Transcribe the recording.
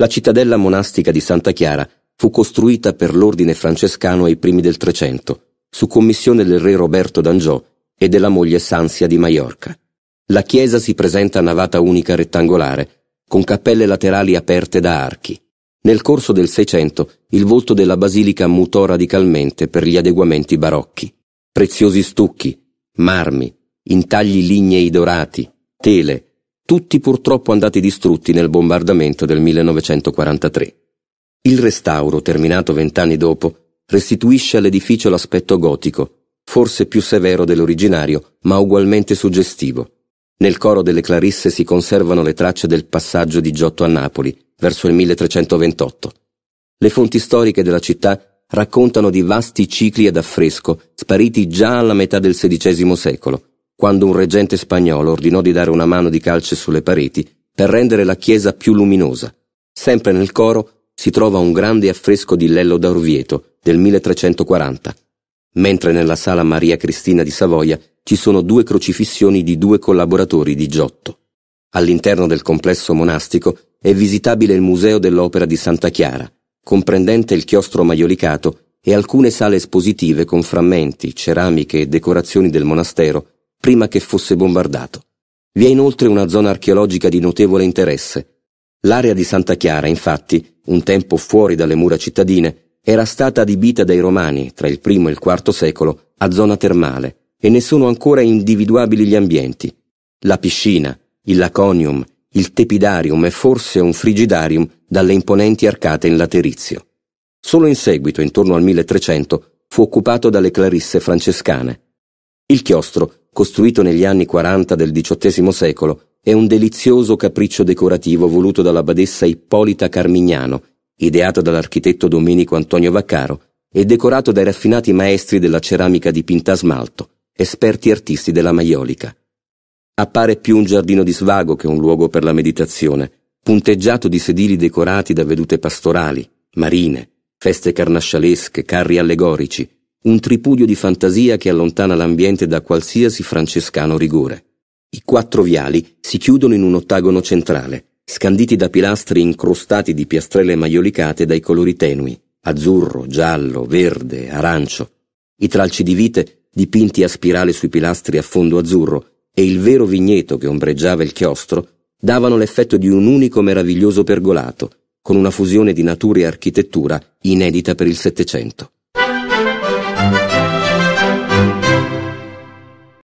La cittadella monastica di Santa Chiara fu costruita per l'ordine francescano ai primi del Trecento, su commissione del re Roberto d'Angiò e della moglie Sansia di Maiorca. La chiesa si presenta a navata unica rettangolare, con cappelle laterali aperte da archi. Nel corso del Seicento il volto della basilica mutò radicalmente per gli adeguamenti barocchi. Preziosi stucchi, marmi, intagli lignei dorati, tele, tutti purtroppo andati distrutti nel bombardamento del 1943. Il restauro, terminato vent'anni dopo, restituisce all'edificio l'aspetto gotico, forse più severo dell'originario, ma ugualmente suggestivo. Nel coro delle Clarisse si conservano le tracce del passaggio di Giotto a Napoli, verso il 1328. Le fonti storiche della città raccontano di vasti cicli ad affresco, spariti già alla metà del XVI secolo, quando un reggente spagnolo ordinò di dare una mano di calce sulle pareti per rendere la chiesa più luminosa. Sempre nel coro si trova un grande affresco di Lello d'Orvieto del 1340, mentre nella sala Maria Cristina di Savoia ci sono due crocifissioni di due collaboratori di Giotto. All'interno del complesso monastico è visitabile il Museo dell'Opera di Santa Chiara, comprendente il chiostro maiolicato e alcune sale espositive con frammenti, ceramiche e decorazioni del monastero prima che fosse bombardato. Vi è inoltre una zona archeologica di notevole interesse. L'area di Santa Chiara, infatti, un tempo fuori dalle mura cittadine, era stata adibita dai Romani, tra il I e il IV secolo, a zona termale, e ne sono ancora individuabili gli ambienti. La piscina, il laconium, il tepidarium e forse un frigidarium dalle imponenti arcate in laterizio. Solo in seguito, intorno al 1300, fu occupato dalle clarisse francescane. Il chiostro costruito negli anni 40 del XVIII secolo, è un delizioso capriccio decorativo voluto dalla badessa Ippolita Carmignano, ideato dall'architetto Domenico Antonio Vaccaro e decorato dai raffinati maestri della ceramica dipinta a smalto, esperti artisti della maiolica. Appare più un giardino di svago che un luogo per la meditazione, punteggiato di sedili decorati da vedute pastorali, marine, feste carnascialesche, carri allegorici, un tripudio di fantasia che allontana l'ambiente da qualsiasi francescano rigore. I quattro viali si chiudono in un ottagono centrale, scanditi da pilastri incrostati di piastrelle maiolicate dai colori tenui, azzurro, giallo, verde, arancio, i tralci di vite dipinti a spirale sui pilastri a fondo azzurro e il vero vigneto che ombreggiava il chiostro davano l'effetto di un unico meraviglioso pergolato, con una fusione di natura e architettura inedita per il Settecento.